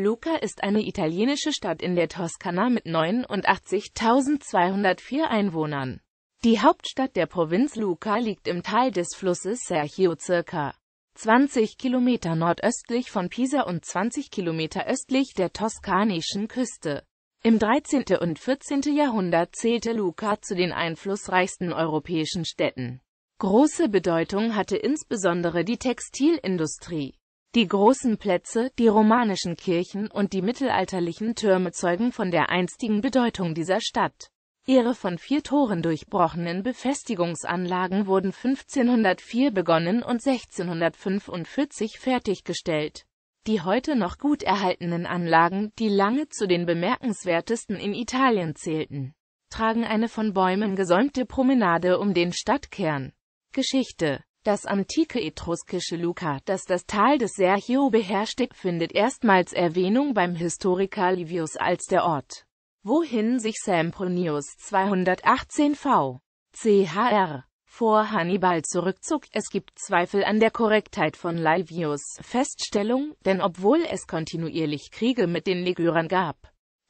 Luca ist eine italienische Stadt in der Toskana mit 89.204 Einwohnern. Die Hauptstadt der Provinz Luca liegt im Tal des Flusses Sergio circa 20 Kilometer nordöstlich von Pisa und 20 Kilometer östlich der toskanischen Küste. Im 13. und 14. Jahrhundert zählte Luca zu den einflussreichsten europäischen Städten. Große Bedeutung hatte insbesondere die Textilindustrie. Die großen Plätze, die romanischen Kirchen und die mittelalterlichen Türme zeugen von der einstigen Bedeutung dieser Stadt. Ihre von vier Toren durchbrochenen Befestigungsanlagen wurden 1504 begonnen und 1645 fertiggestellt. Die heute noch gut erhaltenen Anlagen, die lange zu den bemerkenswertesten in Italien zählten, tragen eine von Bäumen gesäumte Promenade um den Stadtkern. Geschichte das antike etruskische Luca, das das Tal des Sergio beherrschte, findet erstmals Erwähnung beim Historiker Livius als der Ort, wohin sich Sempronius 218 v. chr. vor Hannibal zurückzog. Es gibt Zweifel an der Korrektheit von Livius' Feststellung, denn obwohl es kontinuierlich Kriege mit den Ligürern gab,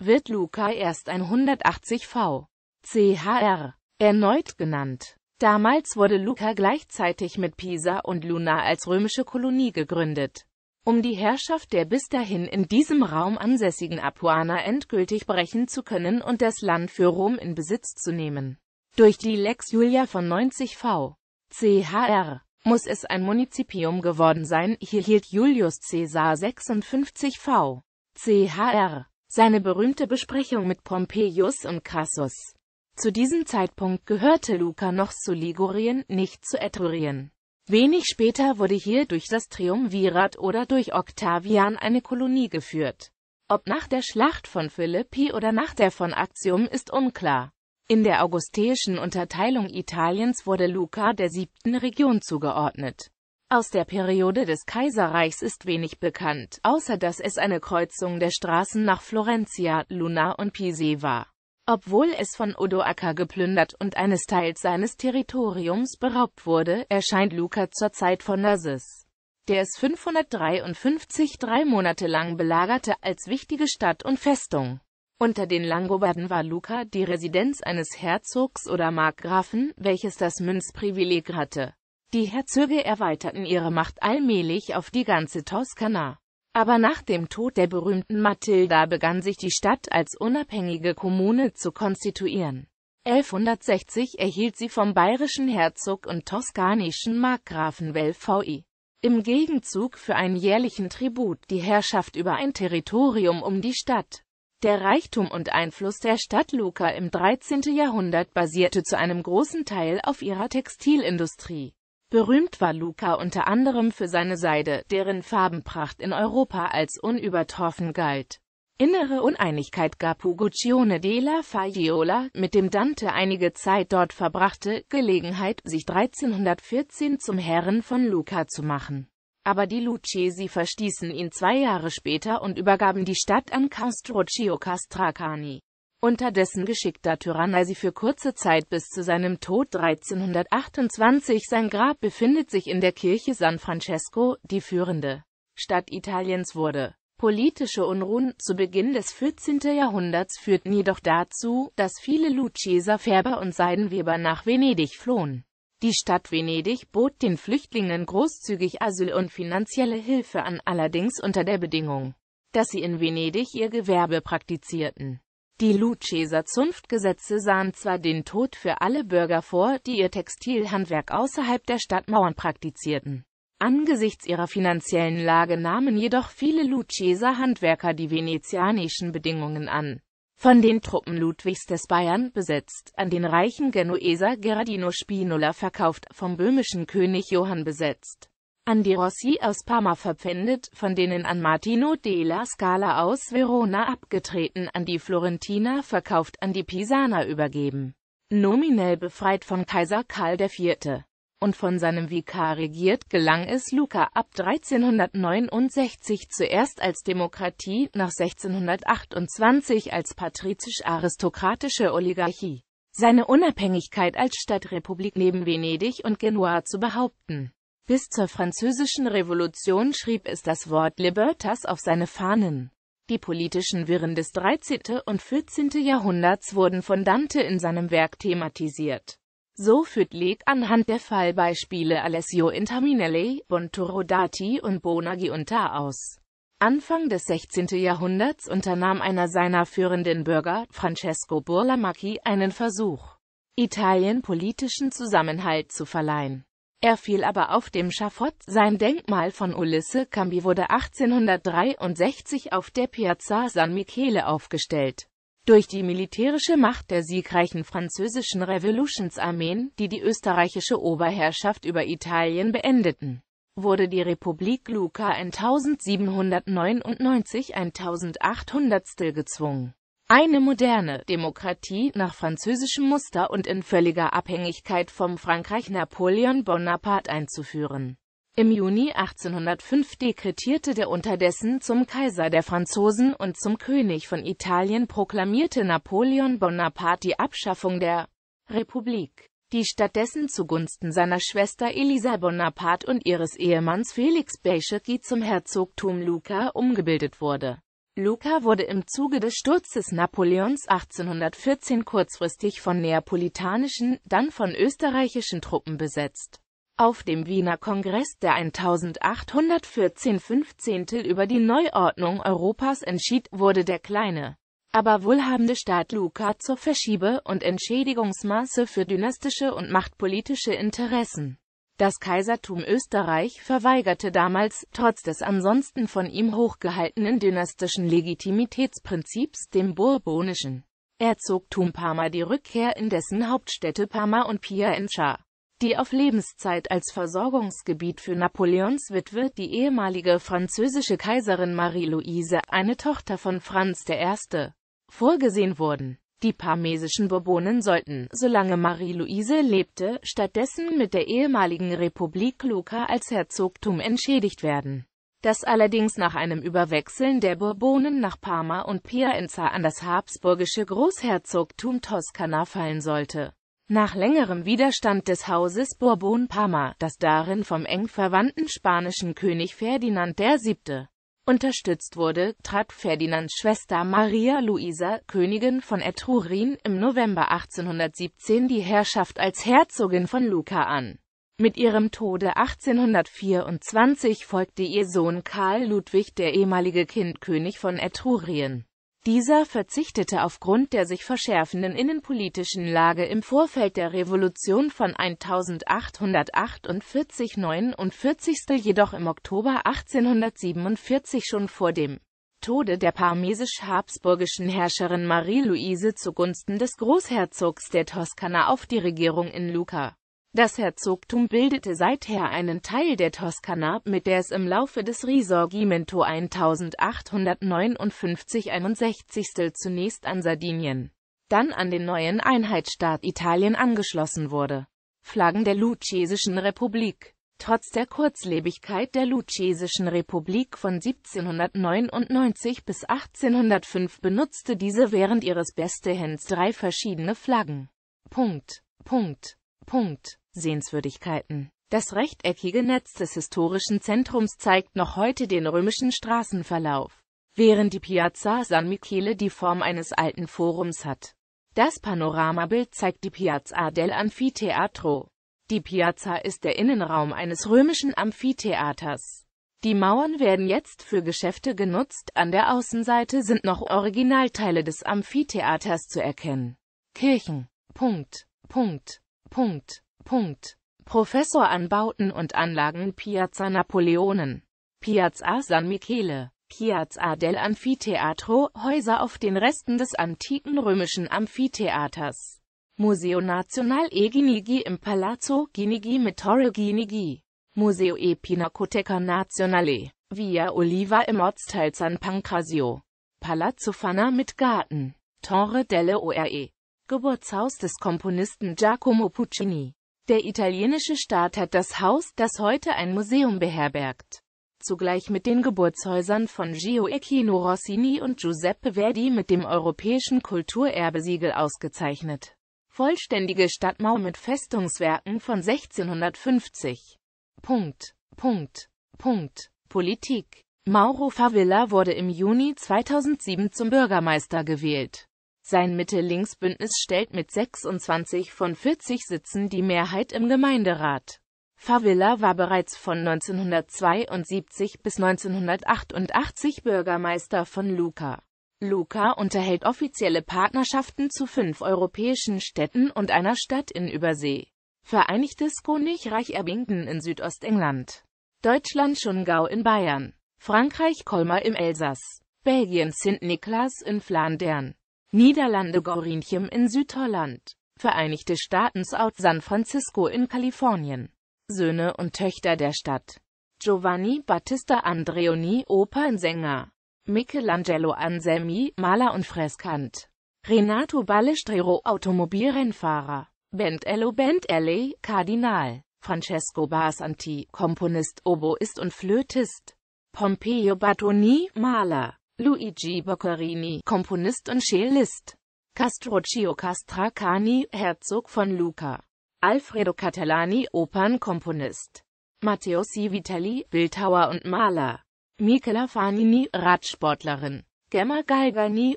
wird Luca erst 180 v. chr. erneut genannt. Damals wurde Luca gleichzeitig mit Pisa und Luna als römische Kolonie gegründet. Um die Herrschaft der bis dahin in diesem Raum ansässigen Apuaner endgültig brechen zu können und das Land für Rom in Besitz zu nehmen. Durch die Lex Julia von 90 v. chr. muss es ein Munizipium geworden sein, hier hielt Julius Caesar 56 v. chr. seine berühmte Besprechung mit Pompeius und Crassus. Zu diesem Zeitpunkt gehörte Luca noch zu Ligurien, nicht zu Etrurien. Wenig später wurde hier durch das Triumvirat oder durch Octavian eine Kolonie geführt. Ob nach der Schlacht von Philippi oder nach der von Axium ist unklar. In der augusteischen Unterteilung Italiens wurde Luca der siebten Region zugeordnet. Aus der Periode des Kaiserreichs ist wenig bekannt, außer dass es eine Kreuzung der Straßen nach Florentia, Luna und Pise war. Obwohl es von Odoaker geplündert und eines Teils seines Territoriums beraubt wurde, erscheint Luca zur Zeit von Narsis, der es 553 drei Monate lang belagerte, als wichtige Stadt und Festung. Unter den Langobarden war Luca die Residenz eines Herzogs oder Markgrafen, welches das Münzprivileg hatte. Die Herzöge erweiterten ihre Macht allmählich auf die ganze Toskana. Aber nach dem Tod der berühmten Matilda begann sich die Stadt als unabhängige Kommune zu konstituieren. 1160 erhielt sie vom bayerischen Herzog und toskanischen Markgrafen Velvi im Gegenzug für einen jährlichen Tribut die Herrschaft über ein Territorium um die Stadt. Der Reichtum und Einfluss der Stadt Luca im 13. Jahrhundert basierte zu einem großen Teil auf ihrer Textilindustrie. Berühmt war Luca unter anderem für seine Seide, deren Farbenpracht in Europa als unübertroffen galt. Innere Uneinigkeit gab Uguccione della Fagiola, mit dem Dante einige Zeit dort verbrachte, Gelegenheit, sich 1314 zum Herren von Luca zu machen. Aber die Lucchesi verstießen ihn zwei Jahre später und übergaben die Stadt an Castruccio Castracani unter dessen geschickter Tyrannei sie für kurze Zeit bis zu seinem Tod 1328 sein Grab befindet sich in der Kirche San Francesco, die führende Stadt Italiens wurde. Politische Unruhen zu Beginn des 14. Jahrhunderts führten jedoch dazu, dass viele Luccheser Färber und Seidenweber nach Venedig flohen. Die Stadt Venedig bot den Flüchtlingen großzügig Asyl und finanzielle Hilfe an, allerdings unter der Bedingung, dass sie in Venedig ihr Gewerbe praktizierten. Die Luceser Zunftgesetze sahen zwar den Tod für alle Bürger vor, die ihr Textilhandwerk außerhalb der Stadtmauern praktizierten. Angesichts ihrer finanziellen Lage nahmen jedoch viele Luceser Handwerker die venezianischen Bedingungen an. Von den Truppen Ludwigs des Bayern besetzt, an den reichen Genueser Gerardino Spinola verkauft, vom böhmischen König Johann besetzt. Andi Rossi aus Parma verpfändet, von denen an Martino della Scala aus Verona abgetreten, an die Florentiner verkauft, an die Pisaner übergeben. Nominell befreit von Kaiser Karl IV und von seinem Vikar regiert, gelang es Luca ab 1369 zuerst als Demokratie, nach 1628 als patrizisch-aristokratische Oligarchie, seine Unabhängigkeit als Stadtrepublik neben Venedig und Genua zu behaupten. Bis zur Französischen Revolution schrieb es das Wort Libertas auf seine Fahnen. Die politischen Wirren des 13. und 14. Jahrhunderts wurden von Dante in seinem Werk thematisiert. So führt Leg anhand der Fallbeispiele Alessio Interminelli, Bontorodati und Bonaghi Bonagiunta aus. Anfang des 16. Jahrhunderts unternahm einer seiner führenden Bürger, Francesco Burlamacchi, einen Versuch, Italien politischen Zusammenhalt zu verleihen. Er fiel aber auf dem Schafott. Sein Denkmal von Ulisse Cambi wurde 1863 auf der Piazza San Michele aufgestellt. Durch die militärische Macht der siegreichen französischen Revolutionsarmeen, die die österreichische Oberherrschaft über Italien beendeten, wurde die Republik Luca 1799 1800 gezwungen eine moderne Demokratie nach französischem Muster und in völliger Abhängigkeit vom Frankreich Napoleon Bonaparte einzuführen. Im Juni 1805 dekretierte der unterdessen zum Kaiser der Franzosen und zum König von Italien proklamierte Napoleon Bonaparte die Abschaffung der Republik, die stattdessen zugunsten seiner Schwester Elisa Bonaparte und ihres Ehemanns Felix Beschecki zum Herzogtum Luca umgebildet wurde Luca wurde im Zuge des Sturzes Napoleons 1814 kurzfristig von neapolitanischen, dann von österreichischen Truppen besetzt. Auf dem Wiener Kongress, der 1814 15. über die Neuordnung Europas entschied, wurde der kleine, aber wohlhabende Staat Luca zur Verschiebe- und Entschädigungsmaße für dynastische und machtpolitische Interessen. Das Kaisertum Österreich verweigerte damals, trotz des ansonsten von ihm hochgehaltenen dynastischen Legitimitätsprinzips, dem bourbonischen Erzogtum Parma die Rückkehr in dessen Hauptstädte Parma und Piacenza, die auf Lebenszeit als Versorgungsgebiet für Napoleons Witwe, die ehemalige französische Kaiserin Marie-Louise, eine Tochter von Franz I., vorgesehen wurden die parmesischen Bourbonen sollten, solange Marie-Louise lebte, stattdessen mit der ehemaligen Republik Luca als Herzogtum entschädigt werden, das allerdings nach einem Überwechseln der Bourbonen nach Parma und Piacenza an das habsburgische Großherzogtum Toskana fallen sollte. Nach längerem Widerstand des Hauses Bourbon-Parma, das darin vom eng verwandten spanischen König Ferdinand VII unterstützt wurde, trat Ferdinands Schwester Maria Luisa, Königin von Etrurien, im November 1817 die Herrschaft als Herzogin von Luca an. Mit ihrem Tode 1824 folgte ihr Sohn Karl Ludwig, der ehemalige Kindkönig von Etrurien. Dieser verzichtete aufgrund der sich verschärfenden innenpolitischen Lage im Vorfeld der Revolution von 1848-49 jedoch im Oktober 1847 schon vor dem Tode der parmesisch-habsburgischen Herrscherin Marie-Louise zugunsten des Großherzogs der Toskana auf die Regierung in Lucca das Herzogtum bildete seither einen Teil der Toskana, mit der es im Laufe des Risorgimento 1859-61 zunächst an Sardinien, dann an den neuen Einheitsstaat Italien angeschlossen wurde. Flaggen der Luzesischen Republik Trotz der Kurzlebigkeit der Luzesischen Republik von 1799 bis 1805 benutzte diese während ihres Bestehens drei verschiedene Flaggen. Punkt, Punkt, Punkt. Sehenswürdigkeiten Das rechteckige Netz des historischen Zentrums zeigt noch heute den römischen Straßenverlauf, während die Piazza San Michele die Form eines alten Forums hat. Das Panoramabild zeigt die Piazza del Anfiteatro. Die Piazza ist der Innenraum eines römischen Amphitheaters. Die Mauern werden jetzt für Geschäfte genutzt, an der Außenseite sind noch Originalteile des Amphitheaters zu erkennen. Kirchen. Punkt. Punkt. Punkt. Punkt. Professor an Bauten und Anlagen Piazza Napoleonen, Piazza San Michele, Piazza del Anfiteatro, Häuser auf den Resten des antiken römischen Amphitheaters. Museo Nazionale e Ginigi im Palazzo Ginigi mit Torre Ginigi. Museo e Pinacoteca Nazionale, Via Oliva im Ortsteil San Pancrasio. Palazzo Fana mit Garten, Torre delle Ore. Geburtshaus des Komponisten Giacomo Puccini. Der italienische Staat hat das Haus, das heute ein Museum beherbergt, zugleich mit den Geburtshäusern von Gioacchino Rossini und Giuseppe Verdi mit dem europäischen Kulturerbesiegel ausgezeichnet. Vollständige Stadtmauer mit Festungswerken von 1650. Punkt. Punkt. Punkt. Politik. Mauro Favilla wurde im Juni 2007 zum Bürgermeister gewählt. Sein Mitte-Links-Bündnis stellt mit 26 von 40 Sitzen die Mehrheit im Gemeinderat. Favilla war bereits von 1972 bis 1988 Bürgermeister von Luca. Luca unterhält offizielle Partnerschaften zu fünf europäischen Städten und einer Stadt in Übersee. Vereinigtes Königreich Erbingen in Südostengland. Deutschland Schungau in Bayern. Frankreich Colmar im Elsass. Belgien Sint Niklas in Flandern. Niederlande Gorinchem in Südholland, Vereinigte Staaten South San Francisco in Kalifornien. Söhne und Töchter der Stadt. Giovanni Battista Andreoni, Opernsänger. Michelangelo Anselmi, Maler und Freskant. Renato Ballestrero Automobilrennfahrer. Bentello Bentelli, Kardinal. Francesco Barsanti, Komponist, Oboist und Flötist. Pompeo Batoni, Maler. Luigi Boccherini, Komponist und Cellist. Castruccio Castracani, Herzog von Luca. Alfredo Catalani, Opernkomponist. Matteo Civitelli, Bildhauer und Maler. Michela Fanini, Radsportlerin. Gemma Galgani,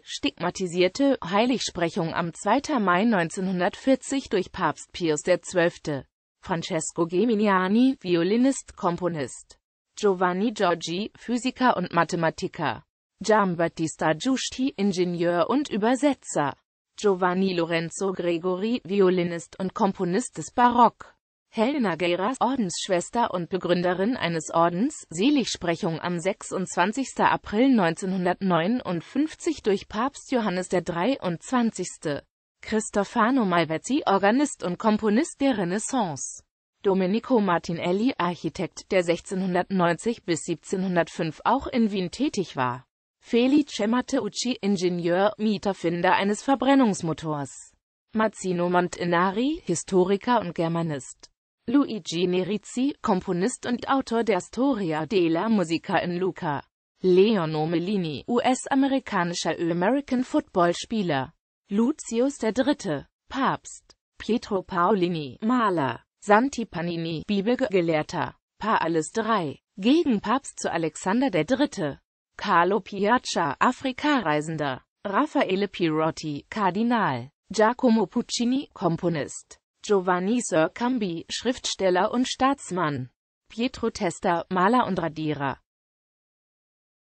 stigmatisierte Heiligsprechung am 2. Mai 1940 durch Papst Pius XII. Francesco Geminiani, Violinist, Komponist. Giovanni Giorgi, Physiker und Mathematiker. Giambattista Giusti, Ingenieur und Übersetzer. Giovanni Lorenzo Gregori, Violinist und Komponist des Barock. Helena Geiras, Ordensschwester und Begründerin eines Ordens, Seligsprechung am 26. April 1959 durch Papst Johannes der 23. Cristofano Malvezzi, Organist und Komponist der Renaissance. Domenico Martinelli, Architekt, der 1690 bis 1705 auch in Wien tätig war. Felice Matteucci, Ingenieur, Mieterfinder eines Verbrennungsmotors. Mazzino Montinari, Historiker und Germanist. Luigi Nerizzi, Komponist und Autor der Storia della Musica in Luca. Leonor Melini, US-amerikanischer American Football-Spieler. Lucius III., Papst. Pietro Paolini, Maler. Santi Panini, Bibelgelehrter. alles drei. Gegen Papst zu Alexander III. Carlo Piaccia, Afrikareisender, Raffaele Pirotti, Kardinal, Giacomo Puccini, Komponist, Giovanni Sercambi, Schriftsteller und Staatsmann, Pietro Testa, Maler und Radierer,